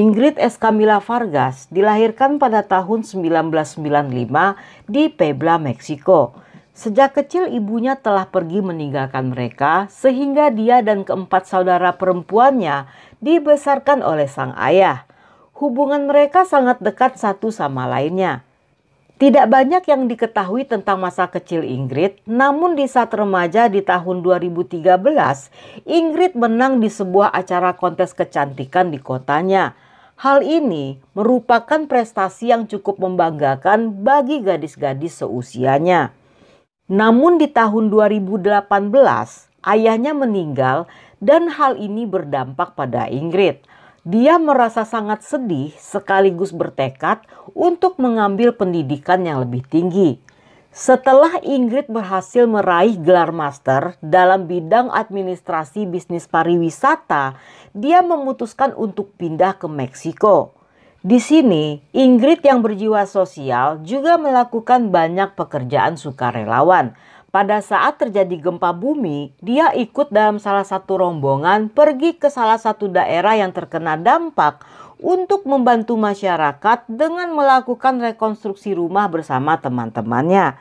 Ingrid S. Camila Vargas dilahirkan pada tahun 1995 di Puebla, Meksiko. Sejak kecil ibunya telah pergi meninggalkan mereka sehingga dia dan keempat saudara perempuannya dibesarkan oleh sang ayah. Hubungan mereka sangat dekat satu sama lainnya. Tidak banyak yang diketahui tentang masa kecil Ingrid, namun di saat remaja di tahun 2013, Ingrid menang di sebuah acara kontes kecantikan di kotanya. Hal ini merupakan prestasi yang cukup membanggakan bagi gadis-gadis seusianya. Namun di tahun 2018, ayahnya meninggal dan hal ini berdampak pada Ingrid. Dia merasa sangat sedih sekaligus bertekad untuk mengambil pendidikan yang lebih tinggi. Setelah Ingrid berhasil meraih gelar master dalam bidang administrasi bisnis pariwisata, dia memutuskan untuk pindah ke Meksiko. Di sini, Ingrid yang berjiwa sosial juga melakukan banyak pekerjaan sukarelawan. Pada saat terjadi gempa bumi, dia ikut dalam salah satu rombongan pergi ke salah satu daerah yang terkena dampak untuk membantu masyarakat dengan melakukan rekonstruksi rumah bersama teman-temannya.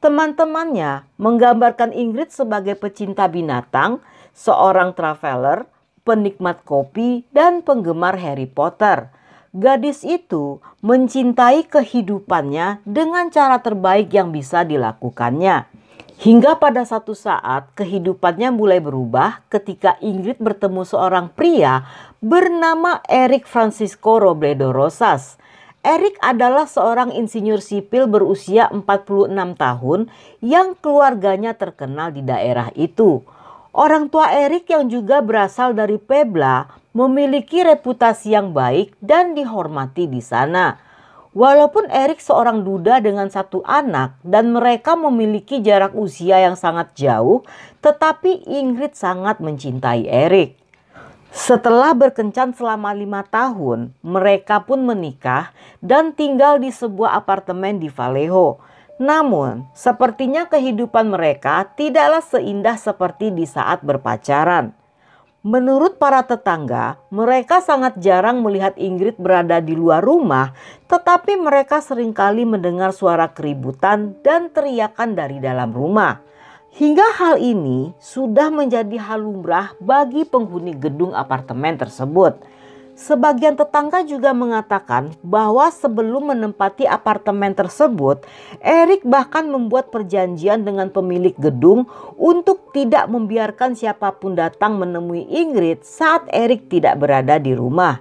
Teman-temannya menggambarkan Ingrid sebagai pecinta binatang, seorang traveler, penikmat kopi, dan penggemar Harry Potter. Gadis itu mencintai kehidupannya dengan cara terbaik yang bisa dilakukannya. Hingga pada satu saat kehidupannya mulai berubah ketika Ingrid bertemu seorang pria bernama Eric Francisco Robledo Rosas. Eric adalah seorang insinyur sipil berusia 46 tahun yang keluarganya terkenal di daerah itu. Orang tua Eric yang juga berasal dari Puebla memiliki reputasi yang baik dan dihormati di sana. Walaupun Erik seorang duda dengan satu anak dan mereka memiliki jarak usia yang sangat jauh, tetapi Ingrid sangat mencintai Erik. Setelah berkencan selama lima tahun, mereka pun menikah dan tinggal di sebuah apartemen di Vallejo. Namun, sepertinya kehidupan mereka tidaklah seindah seperti di saat berpacaran. Menurut para tetangga, mereka sangat jarang melihat Ingrid berada di luar rumah, tetapi mereka seringkali mendengar suara keributan dan teriakan dari dalam rumah. Hingga hal ini sudah menjadi hal lumrah bagi penghuni gedung apartemen tersebut. Sebagian tetangga juga mengatakan bahwa sebelum menempati apartemen tersebut, Erik bahkan membuat perjanjian dengan pemilik gedung untuk tidak membiarkan siapapun datang menemui Ingrid saat Erik tidak berada di rumah.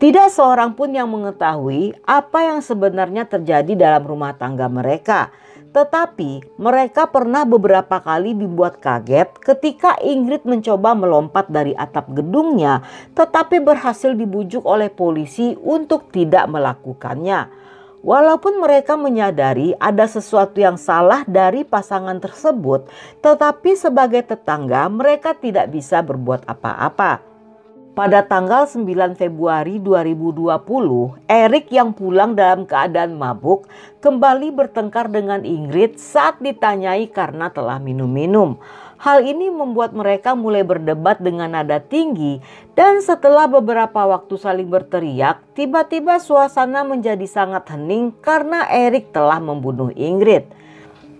Tidak seorang pun yang mengetahui apa yang sebenarnya terjadi dalam rumah tangga mereka tetapi mereka pernah beberapa kali dibuat kaget ketika Ingrid mencoba melompat dari atap gedungnya tetapi berhasil dibujuk oleh polisi untuk tidak melakukannya. Walaupun mereka menyadari ada sesuatu yang salah dari pasangan tersebut, tetapi sebagai tetangga mereka tidak bisa berbuat apa-apa. Pada tanggal 9 Februari 2020, Erik yang pulang dalam keadaan mabuk kembali bertengkar dengan Ingrid saat ditanyai karena telah minum-minum. Hal ini membuat mereka mulai berdebat dengan nada tinggi dan setelah beberapa waktu saling berteriak, tiba-tiba suasana menjadi sangat hening karena Erik telah membunuh Ingrid.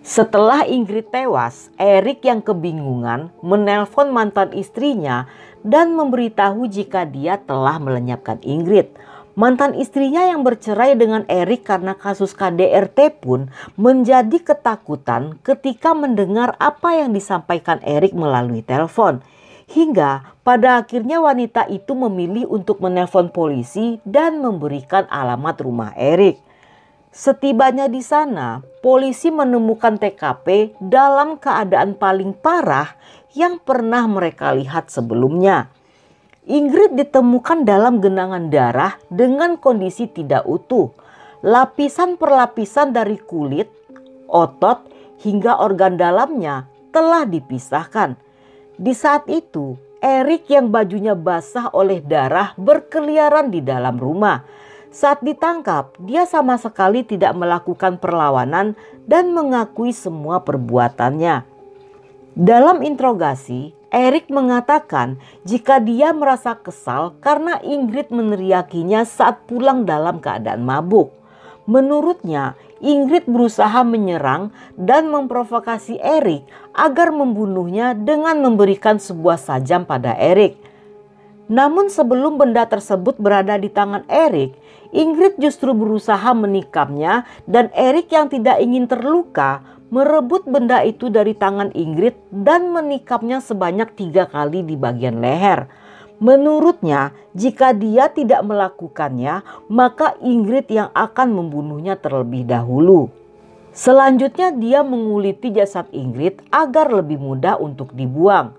Setelah Ingrid tewas, Erik yang kebingungan menelpon mantan istrinya dan memberitahu jika dia telah melenyapkan Ingrid. Mantan istrinya yang bercerai dengan Erik karena kasus KDRT pun menjadi ketakutan ketika mendengar apa yang disampaikan Erik melalui telepon. Hingga pada akhirnya wanita itu memilih untuk menelpon polisi dan memberikan alamat rumah Erik. Setibanya di sana, polisi menemukan TKP dalam keadaan paling parah yang pernah mereka lihat sebelumnya. Ingrid ditemukan dalam genangan darah dengan kondisi tidak utuh. Lapisan per lapisan dari kulit, otot, hingga organ dalamnya telah dipisahkan. Di saat itu, Erik yang bajunya basah oleh darah berkeliaran di dalam rumah. Saat ditangkap, dia sama sekali tidak melakukan perlawanan dan mengakui semua perbuatannya. Dalam interogasi, Erik mengatakan jika dia merasa kesal karena Ingrid meneriakinya saat pulang dalam keadaan mabuk. Menurutnya, Ingrid berusaha menyerang dan memprovokasi Erik agar membunuhnya dengan memberikan sebuah sajam pada Erik. Namun sebelum benda tersebut berada di tangan Erik, Ingrid justru berusaha menikamnya dan Erik yang tidak ingin terluka merebut benda itu dari tangan Ingrid dan menikapnya sebanyak tiga kali di bagian leher. Menurutnya, jika dia tidak melakukannya, maka Ingrid yang akan membunuhnya terlebih dahulu. Selanjutnya, dia menguliti jasad Ingrid agar lebih mudah untuk dibuang.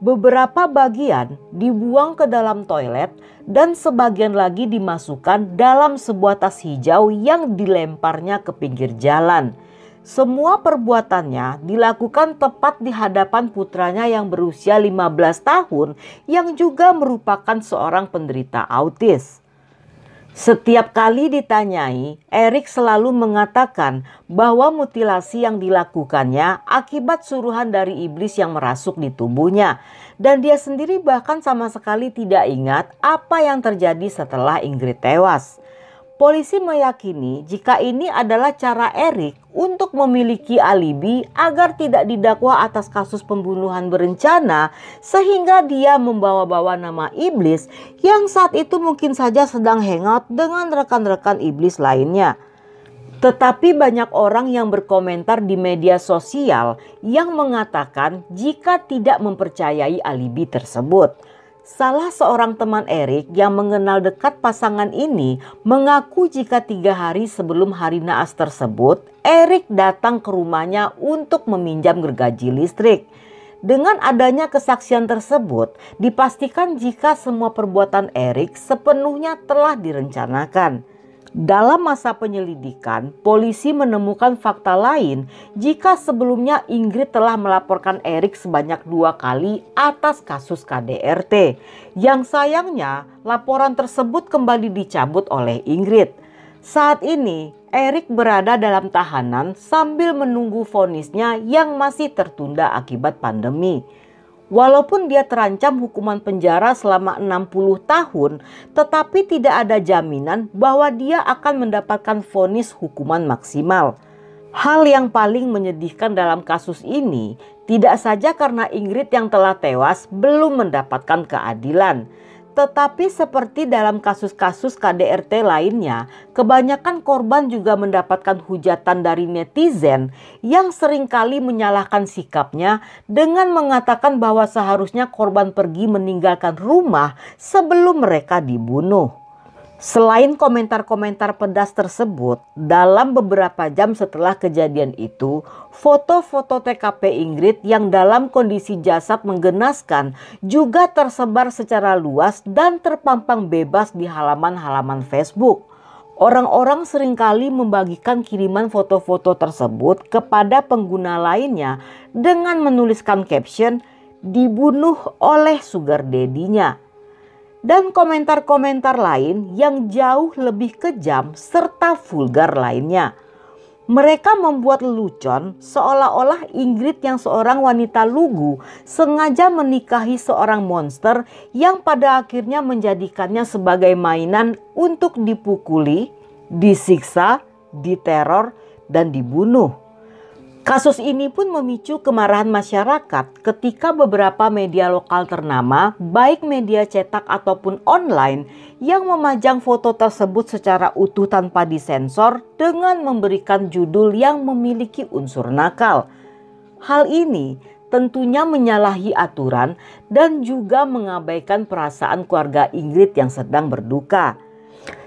Beberapa bagian dibuang ke dalam toilet, dan sebagian lagi dimasukkan dalam sebuah tas hijau yang dilemparnya ke pinggir jalan. Semua perbuatannya dilakukan tepat di hadapan putranya yang berusia 15 tahun yang juga merupakan seorang penderita autis. Setiap kali ditanyai, Erik selalu mengatakan bahwa mutilasi yang dilakukannya akibat suruhan dari iblis yang merasuk di tubuhnya, dan dia sendiri bahkan sama sekali tidak ingat apa yang terjadi setelah Ingrid tewas. Polisi meyakini jika ini adalah cara Erik untuk memiliki alibi agar tidak didakwa atas kasus pembunuhan berencana sehingga dia membawa-bawa nama iblis yang saat itu mungkin saja sedang hangout dengan rekan-rekan iblis lainnya. Tetapi banyak orang yang berkomentar di media sosial yang mengatakan jika tidak mempercayai alibi tersebut. Salah seorang teman Erik yang mengenal dekat pasangan ini mengaku jika tiga hari sebelum hari naas tersebut, Erik datang ke rumahnya untuk meminjam gergaji listrik. Dengan adanya kesaksian tersebut, dipastikan jika semua perbuatan Erik sepenuhnya telah direncanakan. Dalam masa penyelidikan, polisi menemukan fakta lain jika sebelumnya Ingrid telah melaporkan Erik sebanyak dua kali atas kasus KDRT. Yang sayangnya, laporan tersebut kembali dicabut oleh Ingrid. Saat ini, Erik berada dalam tahanan sambil menunggu vonisnya yang masih tertunda akibat pandemi. Walaupun dia terancam hukuman penjara selama 60 tahun, tetapi tidak ada jaminan bahwa dia akan mendapatkan vonis hukuman maksimal. Hal yang paling menyedihkan dalam kasus ini tidak saja karena Ingrid yang telah tewas belum mendapatkan keadilan, tetapi seperti dalam kasus-kasus KDRT lainnya, kebanyakan korban juga mendapatkan hujatan dari netizen yang seringkali menyalahkan sikapnya dengan mengatakan bahwa seharusnya korban pergi meninggalkan rumah sebelum mereka dibunuh. Selain komentar-komentar pedas tersebut, dalam beberapa jam setelah kejadian itu, foto-foto TKP Ingrid yang dalam kondisi jasad menggenaskan juga tersebar secara luas dan terpampang bebas di halaman-halaman Facebook. Orang-orang seringkali membagikan kiriman foto-foto tersebut kepada pengguna lainnya dengan menuliskan caption "dibunuh oleh sugar daddy-nya" dan komentar-komentar lain yang jauh lebih kejam serta vulgar lainnya. Mereka membuat lelucon seolah-olah Ingrid yang seorang wanita lugu sengaja menikahi seorang monster yang pada akhirnya menjadikannya sebagai mainan untuk dipukuli, disiksa, diteror, dan dibunuh. Kasus ini pun memicu kemarahan masyarakat ketika beberapa media lokal ternama, baik media cetak ataupun online, yang memajang foto tersebut secara utuh tanpa disensor dengan memberikan judul yang memiliki unsur nakal. Hal ini tentunya menyalahi aturan dan juga mengabaikan perasaan keluarga Ingrid yang sedang berduka.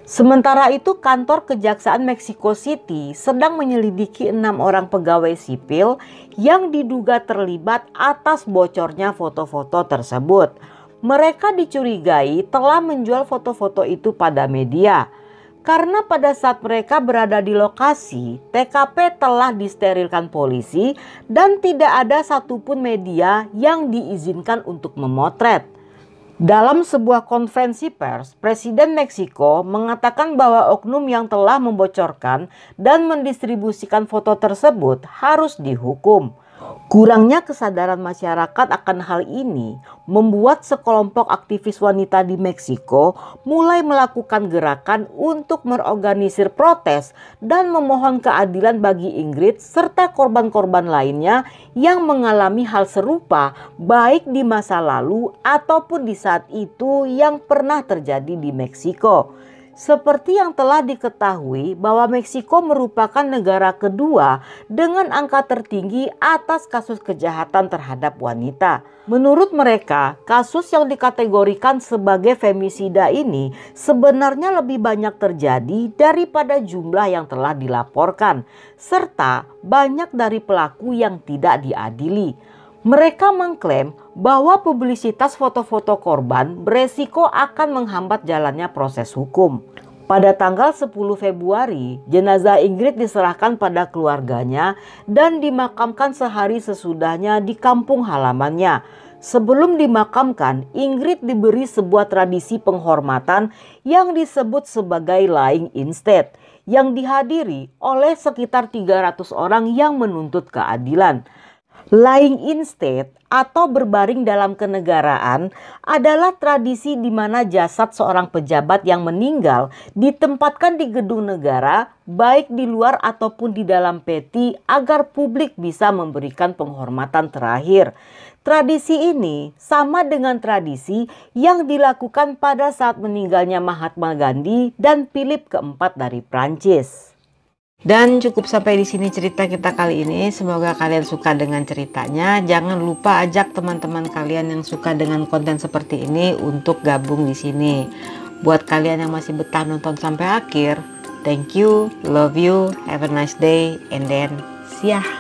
Sementara itu, kantor Kejaksaan Meksiko City sedang menyelidiki enam orang pegawai sipil yang diduga terlibat atas bocornya foto-foto tersebut. Mereka dicurigai telah menjual foto-foto itu pada media. Karena pada saat mereka berada di lokasi, TKP telah disterilkan polisi dan tidak ada satupun media yang diizinkan untuk memotret. Dalam sebuah konferensi pers, Presiden Meksiko mengatakan bahwa oknum yang telah membocorkan dan mendistribusikan foto tersebut harus dihukum. Kurangnya kesadaran masyarakat akan hal ini membuat sekelompok aktivis wanita di Meksiko mulai melakukan gerakan untuk merorganisir protes dan memohon keadilan bagi Ingrid serta korban-korban lainnya yang mengalami hal serupa baik di masa lalu ataupun di saat itu yang pernah terjadi di Meksiko. Seperti yang telah diketahui bahwa Meksiko merupakan negara kedua dengan angka tertinggi atas kasus kejahatan terhadap wanita. Menurut mereka, kasus yang dikategorikan sebagai femisida ini sebenarnya lebih banyak terjadi daripada jumlah yang telah dilaporkan, serta banyak dari pelaku yang tidak diadili. Mereka mengklaim bahwa publisitas foto-foto korban beresiko akan menghambat jalannya proses hukum. Pada tanggal 10 Februari, jenazah Ingrid diserahkan pada keluarganya dan dimakamkan sehari sesudahnya di kampung halamannya. Sebelum dimakamkan, Ingrid diberi sebuah tradisi penghormatan yang disebut sebagai lying instead yang dihadiri oleh sekitar 300 orang yang menuntut keadilan. Lying in state atau berbaring dalam kenegaraan adalah tradisi di mana jasad seorang pejabat yang meninggal ditempatkan di gedung negara baik di luar ataupun di dalam peti agar publik bisa memberikan penghormatan terakhir. Tradisi ini sama dengan tradisi yang dilakukan pada saat meninggalnya Mahatma Gandhi dan Philip keempat dari Prancis. Dan cukup sampai di sini cerita kita kali ini. Semoga kalian suka dengan ceritanya. Jangan lupa ajak teman-teman kalian yang suka dengan konten seperti ini untuk gabung di sini. Buat kalian yang masih betah nonton sampai akhir, thank you, love you, have a nice day, and then see